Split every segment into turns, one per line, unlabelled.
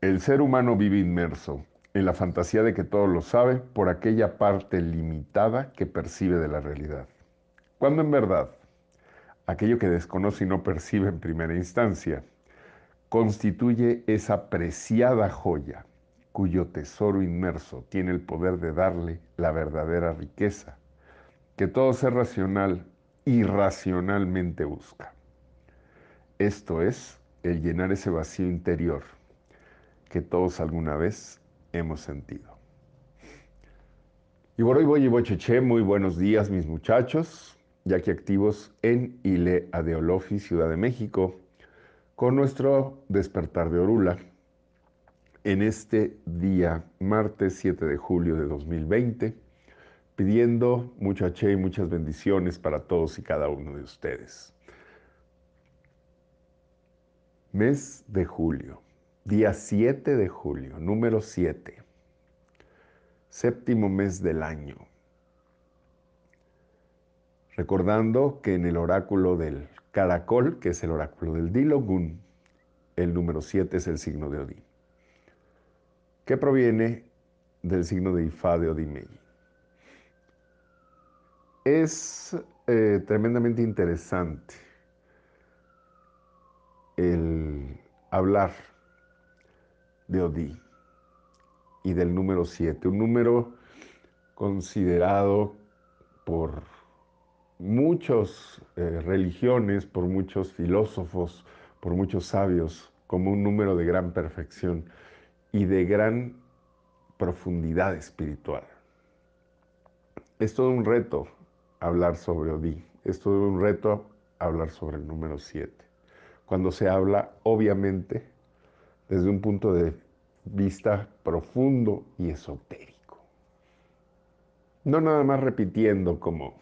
El ser humano vive inmerso en la fantasía de que todo lo sabe por aquella parte limitada que percibe de la realidad. Cuando en verdad, aquello que desconoce y no percibe en primera instancia, constituye esa preciada joya cuyo tesoro inmerso tiene el poder de darle la verdadera riqueza que todo ser racional irracionalmente busca. Esto es el llenar ese vacío interior que todos alguna vez hemos sentido. Y por hoy voy y voy cheche, muy buenos días mis muchachos, ya que activos en Ile Adeolofi, Ciudad de México, con nuestro despertar de Orula en este día, martes 7 de julio de 2020, pidiendo muchaché y muchas bendiciones para todos y cada uno de ustedes. Mes de julio. Día 7 de julio, número 7, séptimo mes del año. Recordando que en el oráculo del caracol, que es el oráculo del Dilogun, el número 7 es el signo de Odín, que proviene del signo de Ifá de Odimei. Es eh, tremendamente interesante el hablar de Odí y del número 7, un número considerado por muchas eh, religiones, por muchos filósofos, por muchos sabios, como un número de gran perfección y de gran profundidad espiritual. Es todo un reto hablar sobre Odí, es todo un reto hablar sobre el número 7. Cuando se habla, obviamente, desde un punto de vista profundo y esotérico. No nada más repitiendo como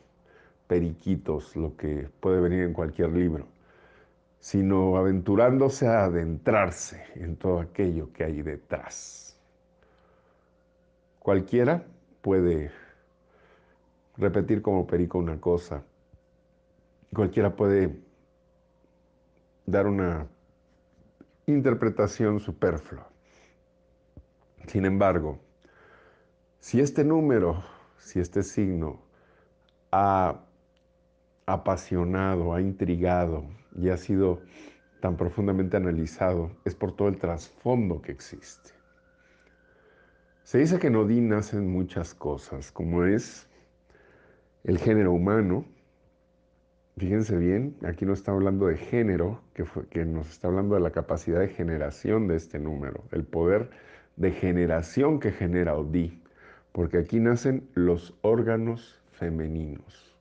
periquitos lo que puede venir en cualquier libro, sino aventurándose a adentrarse en todo aquello que hay detrás. Cualquiera puede repetir como perico una cosa, cualquiera puede dar una interpretación superflua. Sin embargo, si este número, si este signo ha apasionado, ha intrigado y ha sido tan profundamente analizado, es por todo el trasfondo que existe. Se dice que en Odín nacen muchas cosas, como es el género humano, Fíjense bien, aquí no está hablando de género, que, nos está hablando de la capacidad de generación de este número, el poder de generación que genera Odí, porque aquí nacen los órganos femeninos.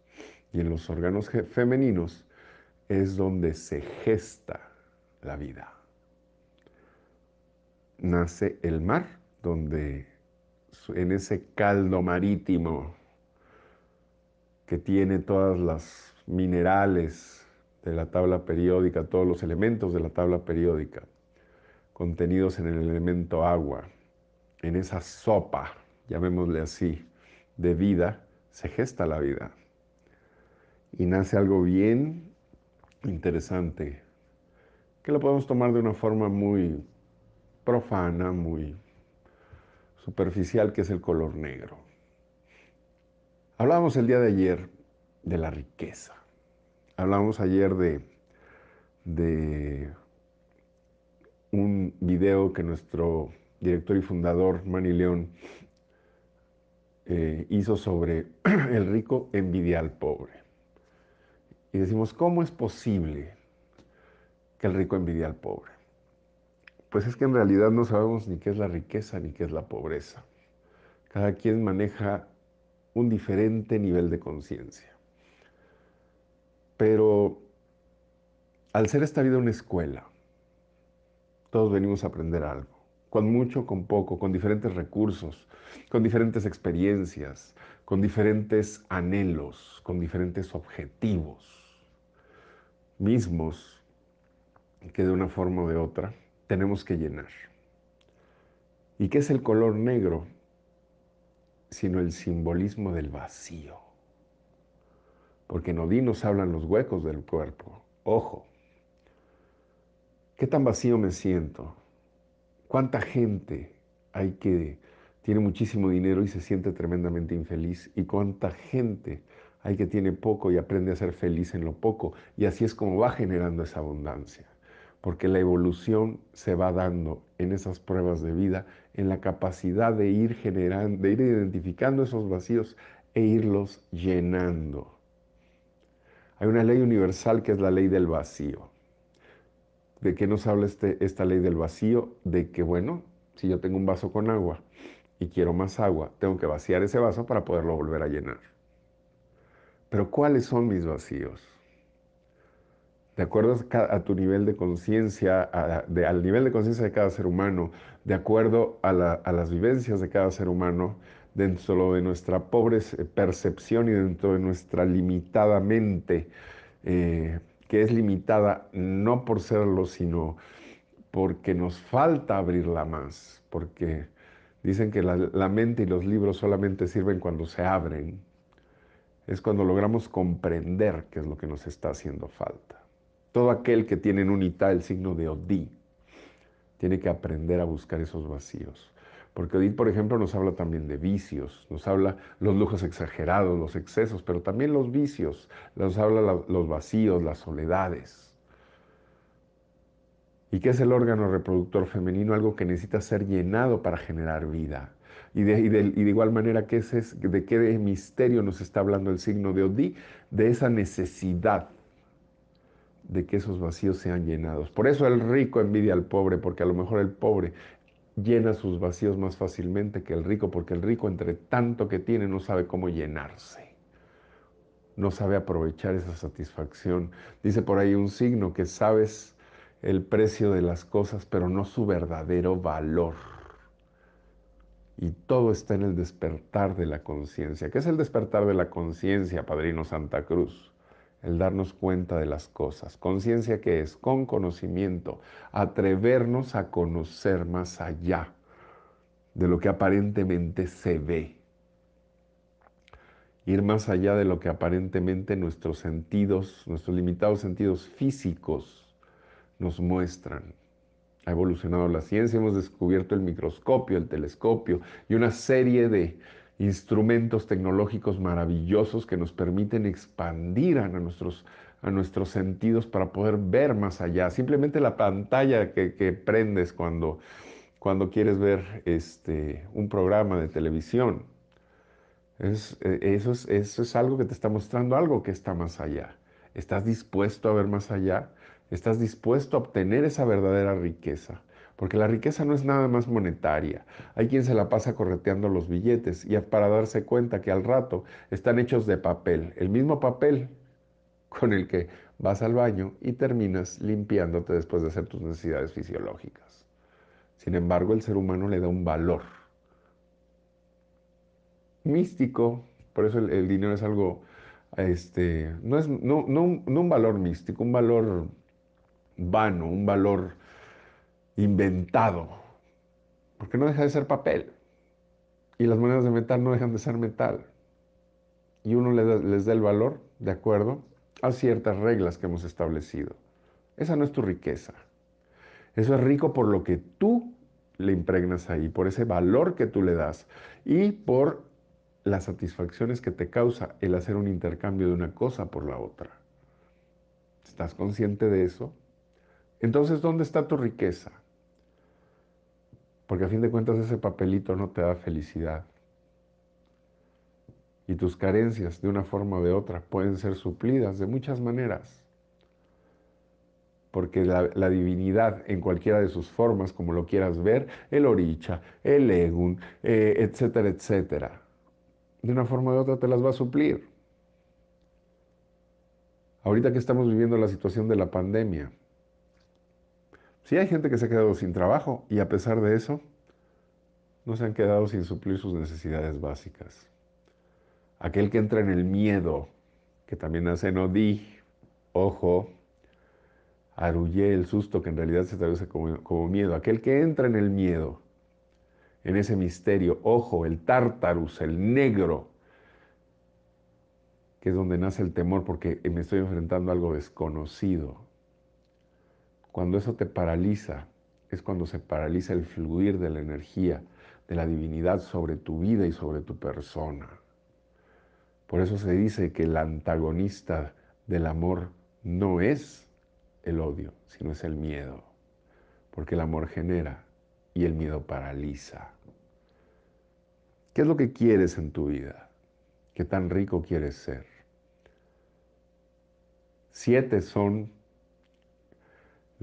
Y en los órganos femeninos es donde se gesta la vida. Nace el mar, donde en ese caldo marítimo que tiene todas las minerales de la tabla periódica, todos los elementos de la tabla periódica contenidos en el elemento agua, en esa sopa, llamémosle así, de vida, se gesta la vida. Y nace algo bien interesante, que lo podemos tomar de una forma muy profana, muy superficial, que es el color negro. Hablábamos el día de ayer de la riqueza. Hablamos ayer de, un video que nuestro director y fundador Manny León eh, hizo sobre el rico envidia al pobre. Y decimos, ¿cómo es posible que el rico envidia al pobre? Pues es que en realidad no sabemos ni qué es la riqueza ni qué es la pobreza. Cada quien maneja un diferente nivel de conciencia. Pero al ser esta vida una escuela, todos venimos a aprender algo, con mucho, con poco, con diferentes recursos, con diferentes experiencias, con diferentes anhelos, con diferentes objetivos, mismos que de una forma o de otra tenemos que llenar. ¿Y qué es el color negro? Sino el simbolismo del vacío porque en Odín nos hablan los huecos del cuerpo. Ojo, ¿qué tan vacío me siento? ¿Cuánta gente hay que tiene muchísimo dinero y se siente tremendamente infeliz? ¿Y cuánta gente hay que tiene poco y aprende a ser feliz en lo poco? Y así es como va generando esa abundancia, porque la evolución se va dando en esas pruebas de vida, en la capacidad de ir generando, de ir identificando esos vacíos e irlos llenando. Hay una ley universal que es la ley del vacío. ¿De qué nos habla este, esta ley del vacío? De que, bueno, si yo tengo un vaso con agua y quiero más agua, tengo que vaciar ese vaso para poderlo volver a llenar. Pero ¿cuáles son mis vacíos? De acuerdo a tu nivel de conciencia, al nivel de conciencia de cada ser humano, de acuerdo a, a las vivencias de cada ser humano, dentro de nuestra pobre percepción y dentro de nuestra limitada mente, eh, que es limitada no por serlo, sino porque nos falta abrirla más, porque dicen que la, mente y los libros solamente sirven cuando se abren, es cuando logramos comprender qué es lo que nos está haciendo falta. Todo aquel que tiene en unidad el signo de Odí tiene que aprender a buscar esos vacíos. Porque Odín, por ejemplo, nos habla también de vicios, nos habla los lujos exagerados, los excesos, pero también los vicios, nos habla los vacíos, las soledades. ¿Y qué es el órgano reproductor femenino? Algo que necesita ser llenado para generar vida. Y de, igual manera, ¿qué ¿de qué misterio nos está hablando el signo de Odí? De esa necesidad de que esos vacíos sean llenados. Por eso el rico envidia al pobre, porque a lo mejor el pobre llena sus vacíos más fácilmente que el rico, porque el rico entre tanto que tiene no sabe cómo llenarse, no sabe aprovechar esa satisfacción. Dice por ahí un signo que sabes el precio de las cosas, pero no su verdadero valor. Y todo está en el despertar de la conciencia. ¿Qué es el despertar de la conciencia, Padrino Santa Cruz? el darnos cuenta de las cosas. Conciencia que es con conocimiento, atrevernos a conocer más allá de lo que aparentemente se ve. Ir más allá de lo que aparentemente nuestros sentidos, nuestros limitados sentidos físicos nos muestran. Ha evolucionado la ciencia, hemos descubierto el microscopio, el telescopio y una serie de, instrumentos tecnológicos maravillosos que nos permiten expandir a nuestros, a nuestros sentidos para poder ver más allá. Simplemente la pantalla que, que prendes cuando, cuando quieres ver este, un programa de televisión. Es, eh, eso, eso es algo que te está mostrando, algo que está más allá. ¿Estás dispuesto a ver más allá? ¿Estás dispuesto a obtener esa verdadera riqueza? porque la riqueza no es nada más monetaria. Hay quien se la pasa correteando los billetes y para darse cuenta que al rato están hechos de papel, el mismo papel con el que vas al baño y terminas limpiándote después de hacer tus necesidades fisiológicas. Sin embargo, el ser humano le da un valor místico, por eso el, dinero es algo, este, no es no un valor místico, un valor vano, un valor inventado, porque no deja de ser papel y las monedas de metal no dejan de ser metal. Y uno les da, el valor de acuerdo a ciertas reglas que hemos establecido. Esa no es tu riqueza. Eso es rico por lo que tú le impregnas ahí, por ese valor que tú le das y por las satisfacciones que te causa el hacer un intercambio de una cosa por la otra. ¿Estás consciente de eso? Entonces, ¿dónde está tu riqueza? Porque a fin de cuentas ese papelito no te da felicidad. Y tus carencias, de una forma o de otra, pueden ser suplidas de muchas maneras. Porque la, divinidad, en cualquiera de sus formas, como lo quieras ver, el oricha, el egun, eh, etcétera, etcétera, de una forma o de otra te las va a suplir. Ahorita que estamos viviendo la situación de la pandemia, Sí hay gente que se ha quedado sin trabajo y a pesar de eso, no se han quedado sin suplir sus necesidades básicas. Aquel que entra en el miedo, que también nace en di, ojo, arullé el susto que en realidad se traduce como, como miedo. Aquel que entra en el miedo, en ese misterio, ojo, el tártarus, el negro, que es donde nace el temor porque me estoy enfrentando a algo desconocido. Cuando eso te paraliza, es cuando se paraliza el fluir de la energía, de la divinidad sobre tu vida y sobre tu persona. Por eso se dice que el antagonista del amor no es el odio, sino es el miedo. Porque el amor genera y el miedo paraliza. ¿Qué es lo que quieres en tu vida? ¿Qué tan rico quieres ser? Siete son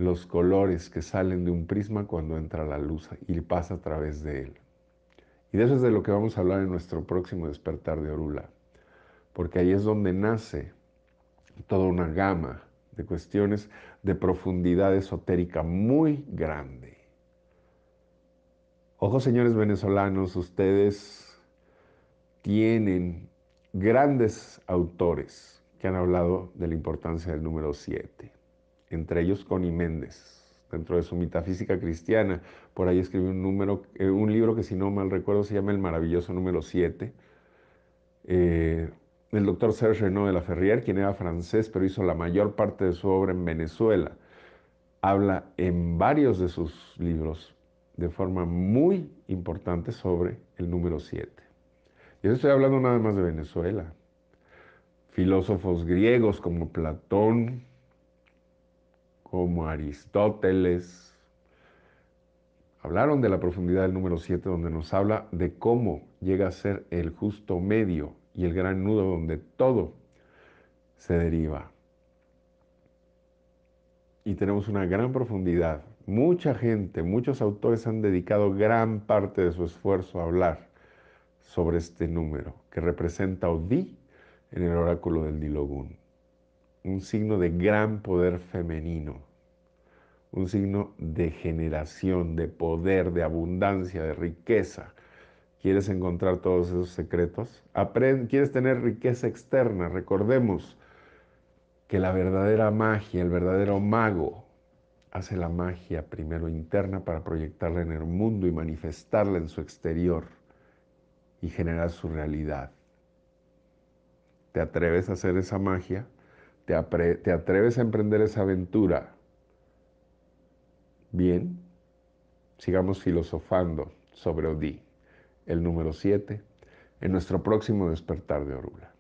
los colores que salen de un prisma cuando entra la luz y pasa a través de él. Y de eso es de lo que vamos a hablar en nuestro próximo despertar de Orula, porque ahí es donde nace toda una gama de cuestiones de profundidad esotérica muy grande. Ojo, señores venezolanos, ustedes tienen grandes autores que han hablado de la importancia del número 7 entre ellos Connie Méndez. Dentro de su metafísica cristiana, por ahí escribió un, número, eh, un libro que si no mal recuerdo se llama El maravilloso número 7. Eh, el doctor Serge Renaud de la Ferrier, quien era francés, pero hizo la mayor parte de su obra en Venezuela, habla en varios de sus libros de forma muy importante sobre el número 7. Yo estoy hablando nada más de Venezuela. Filósofos griegos como Platón, como Aristóteles, hablaron de la profundidad del número 7, donde nos habla de cómo llega a ser el justo medio y el gran nudo donde todo se deriva. Y tenemos una gran profundidad. Mucha gente, muchos autores han dedicado gran parte de su esfuerzo a hablar sobre este número que representa Odí en el oráculo del Dilogún un signo de gran poder femenino, un signo de generación, de poder, de abundancia, de riqueza. ¿Quieres encontrar todos esos secretos? ¿Quieres tener riqueza externa? Recordemos que la verdadera magia, el verdadero mago, hace la magia primero interna para proyectarla en el mundo y manifestarla en su exterior y generar su realidad. ¿Te atreves a hacer esa magia? ¿Te, atreves a emprender esa aventura? Bien, sigamos filosofando sobre Odí, el número 7, en nuestro próximo despertar de Orula.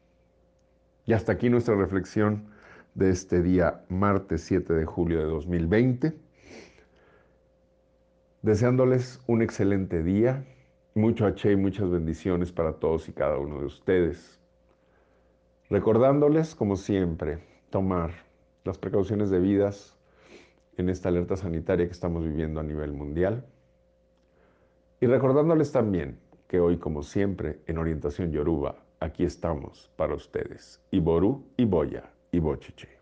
Y hasta aquí nuestra reflexión de este día, martes 7 de julio de 2020. Deseándoles un excelente día, mucho H y muchas bendiciones para todos y cada uno de ustedes. Recordándoles, como siempre, tomar las precauciones debidas en esta alerta sanitaria que estamos viviendo a nivel mundial. Y recordándoles también que hoy, como siempre, en Orientación Yoruba, aquí estamos para ustedes. Iború Iboya, Ibochiche.